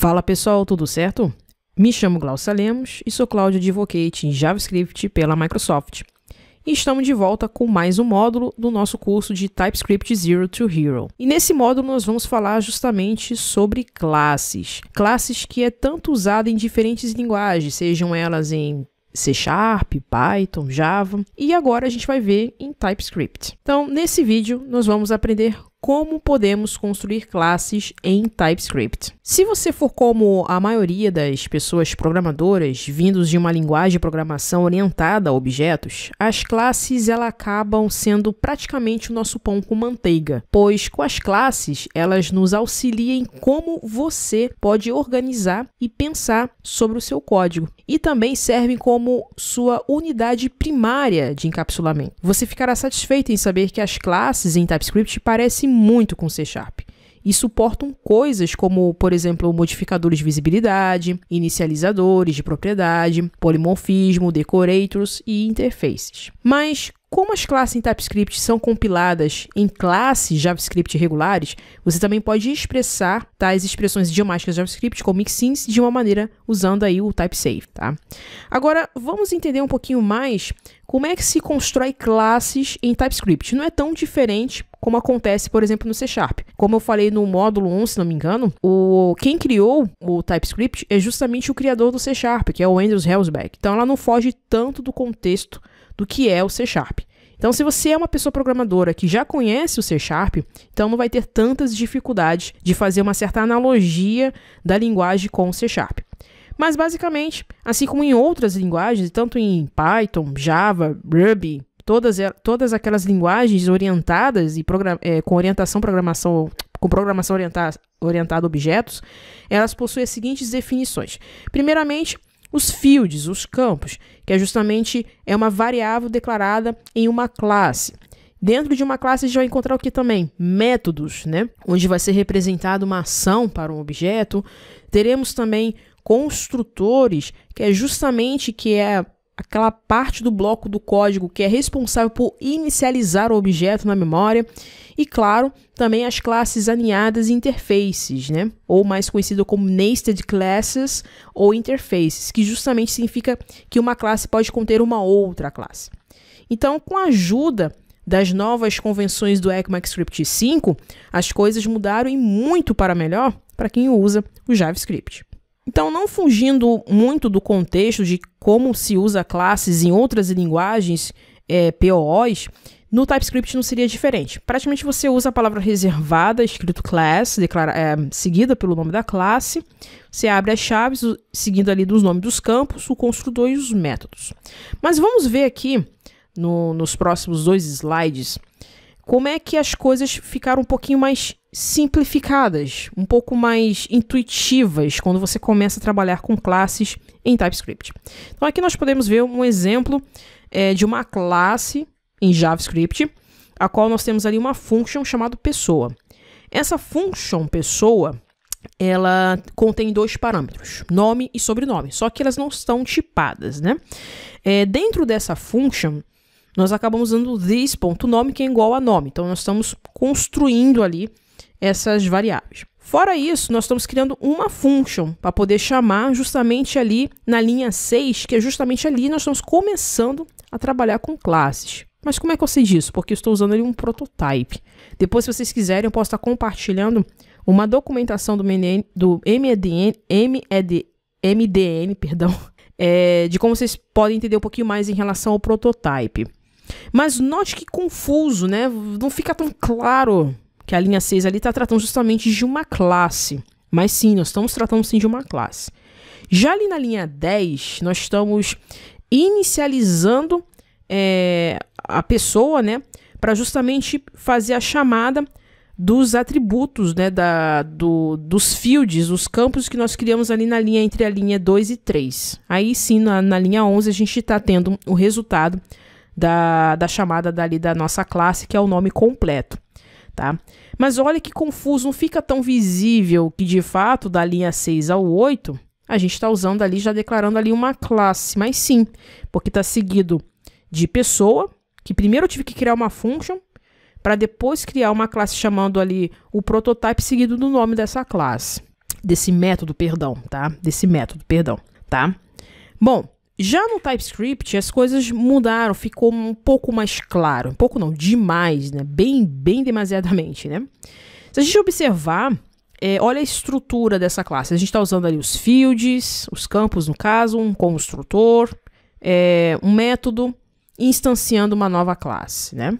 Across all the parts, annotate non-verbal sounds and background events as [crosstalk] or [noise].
Fala pessoal, tudo certo? Me chamo Glaucia Lemos e sou Cláudio Advocate em JavaScript pela Microsoft. E estamos de volta com mais um módulo do nosso curso de TypeScript Zero to Hero. E nesse módulo nós vamos falar justamente sobre classes. Classes que é tanto usada em diferentes linguagens, sejam elas em C Sharp, Python, Java e agora a gente vai ver em TypeScript. Então, nesse vídeo, nós vamos aprender como podemos construir classes em TypeScript. Se você for como a maioria das pessoas programadoras, vindos de uma linguagem de programação orientada a objetos, as classes elas acabam sendo praticamente o nosso pão com manteiga, pois com as classes elas nos auxiliam em como você pode organizar e pensar sobre o seu código e também servem como sua unidade primária de encapsulamento. Você ficará satisfeito em saber que as classes em TypeScript parecem muito com C Sharp e suportam coisas como, por exemplo, modificadores de visibilidade, inicializadores de propriedade, polimorfismo, decorators e interfaces. Mas como as classes em TypeScript são compiladas em classes JavaScript regulares, você também pode expressar tais expressões idiomáticas JavaScript como mixins de uma maneira usando aí o TypeSafe, tá? Agora, vamos entender um pouquinho mais como é que se constrói classes em TypeScript. Não é tão diferente como acontece, por exemplo, no C Sharp. Como eu falei no módulo 1, se não me engano, o quem criou o TypeScript é justamente o criador do C Sharp, que é o Andrews Helsbeck. Então ela não foge tanto do contexto do que é o C Sharp. Então, se você é uma pessoa programadora que já conhece o C Sharp, então não vai ter tantas dificuldades de fazer uma certa analogia da linguagem com o C Sharp. Mas basicamente, assim como em outras linguagens, tanto em Python, Java, Ruby, todas, todas aquelas linguagens orientadas e é, com orientação programação com programação orientada, orientada a objetos, elas possuem as seguintes definições. Primeiramente, os fields, os campos, que é justamente é uma variável declarada em uma classe. Dentro de uma classe a gente vai encontrar o que também? Métodos, né? Onde vai ser representada uma ação para um objeto. Teremos também construtores, que é justamente que é aquela parte do bloco do código que é responsável por inicializar o objeto na memória, e claro, também as classes alinhadas e interfaces, né? ou mais conhecido como nested classes ou interfaces, que justamente significa que uma classe pode conter uma outra classe. Então, com a ajuda das novas convenções do ECMAScript 5, as coisas mudaram e muito para melhor para quem usa o JavaScript. Então, não fugindo muito do contexto de como se usa classes em outras linguagens é, POOs, no TypeScript não seria diferente. Praticamente você usa a palavra reservada, escrito class, declara, é, seguida pelo nome da classe. Você abre as chaves, seguindo ali dos nomes dos campos, o construtor e os métodos. Mas vamos ver aqui no, nos próximos dois slides como é que as coisas ficaram um pouquinho mais simplificadas, um pouco mais intuitivas quando você começa a trabalhar com classes em TypeScript. Então aqui nós podemos ver um exemplo é, de uma classe em JavaScript, a qual nós temos ali uma function chamada pessoa. Essa function pessoa, ela contém dois parâmetros, nome e sobrenome, só que elas não estão tipadas, né? É, dentro dessa function, nós acabamos usando this ponto nome que é igual a nome. Então, nós estamos construindo ali essas variáveis. Fora isso, nós estamos criando uma function para poder chamar justamente ali na linha 6, que é justamente ali nós estamos começando a trabalhar com classes. Mas como é que eu sei disso? Porque eu estou usando ali um prototype. Depois, se vocês quiserem, eu posso estar compartilhando uma documentação do, MDN, do MEDN, MED, MDN perdão, [laughs] é, de como vocês podem entender um pouquinho mais em relação ao prototype. Mas note que confuso, né? Não fica tão claro que a linha 6 ali está tratando justamente de uma classe. Mas sim, nós estamos tratando sim de uma classe. Já ali na linha 10, nós estamos inicializando é, a pessoa, né? Para justamente fazer a chamada dos atributos, né, da, do, dos fields, os campos que nós criamos ali na linha entre a linha 2 e 3. Aí sim, na, na linha 11, a gente está tendo o resultado da, da chamada dali da nossa classe, que é o nome completo. Tá? Mas olha que confuso, não fica tão visível que de fato da linha 6 ao 8, a gente está usando ali, já declarando ali uma classe, mas sim, porque está seguido de pessoa, que primeiro eu tive que criar uma function, para depois criar uma classe chamando ali o prototype seguido do nome dessa classe, desse método, perdão, tá? Desse método, perdão, tá? Bom, já no TypeScript, as coisas mudaram, ficou um pouco mais claro. Um pouco não, demais, né? Bem, bem demasiadamente, né? Se a gente observar, é, olha a estrutura dessa classe. A gente está usando ali os fields, os campos, no caso, um construtor, é, um método, instanciando uma nova classe, né?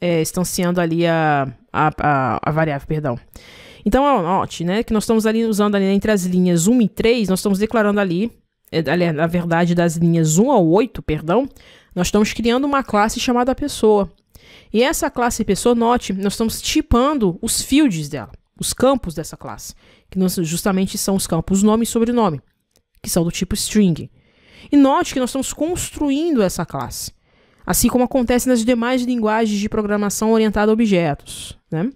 É, instanciando ali a, a, a, a variável, perdão. Então, é note, né, que nós estamos ali usando ali entre as linhas 1 e 3, nós estamos declarando ali é, aliás, na verdade, das linhas 1 ao 8, perdão, nós estamos criando uma classe chamada pessoa. E essa classe pessoa, note, nós estamos tipando os fields dela, os campos dessa classe, que justamente são os campos nome e sobrenome, que são do tipo string. E note que nós estamos construindo essa classe, assim como acontece nas demais linguagens de programação orientada a objetos. Né?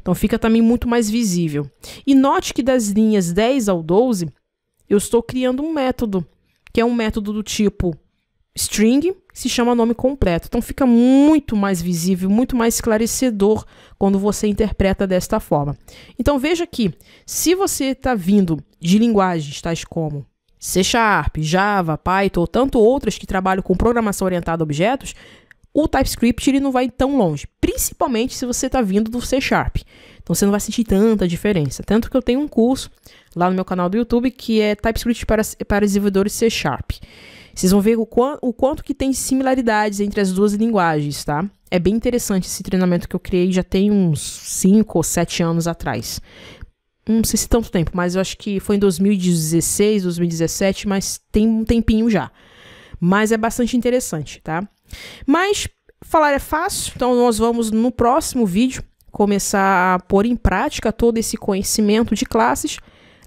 Então fica também muito mais visível. E note que das linhas 10 ao 12, eu estou criando um método, que é um método do tipo string, se chama nome completo. Então fica muito mais visível, muito mais esclarecedor quando você interpreta desta forma. Então veja aqui, se você está vindo de linguagens tais como C Sharp, Java, Python, ou tanto outras que trabalham com programação orientada a objetos, o TypeScript ele não vai tão longe, principalmente se você está vindo do C Sharp. Então, você não vai sentir tanta diferença. Tanto que eu tenho um curso lá no meu canal do YouTube que é TypeScript para, para desenvolvedores C Sharp. Vocês vão ver o, o quanto que tem similaridades entre as duas linguagens, tá? É bem interessante esse treinamento que eu criei já tem uns 5 ou 7 anos atrás. Não sei se tanto tempo, mas eu acho que foi em 2016, 2017, mas tem um tempinho já. Mas é bastante interessante, tá? Mas falar é fácil, então nós vamos no próximo vídeo começar a pôr em prática todo esse conhecimento de classes.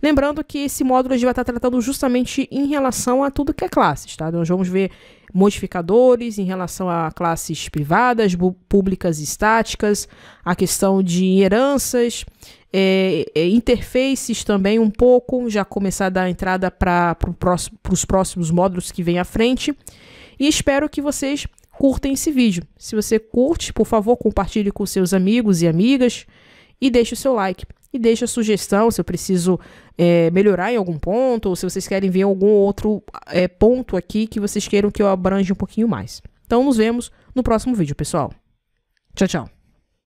Lembrando que esse módulo a gente vai estar tratando justamente em relação a tudo que é classes, tá? Nós vamos ver modificadores em relação a classes privadas, públicas e estáticas, a questão de heranças, é, é, interfaces também um pouco, já começar a dar entrada para pro próximo, os próximos módulos que vem à frente. E espero que vocês curtem esse vídeo. Se você curte, por favor, compartilhe com seus amigos e amigas e deixe o seu like. E deixe a sugestão se eu preciso é, melhorar em algum ponto, ou se vocês querem ver algum outro é, ponto aqui que vocês queiram que eu abrange um pouquinho mais. Então, nos vemos no próximo vídeo, pessoal. Tchau, tchau.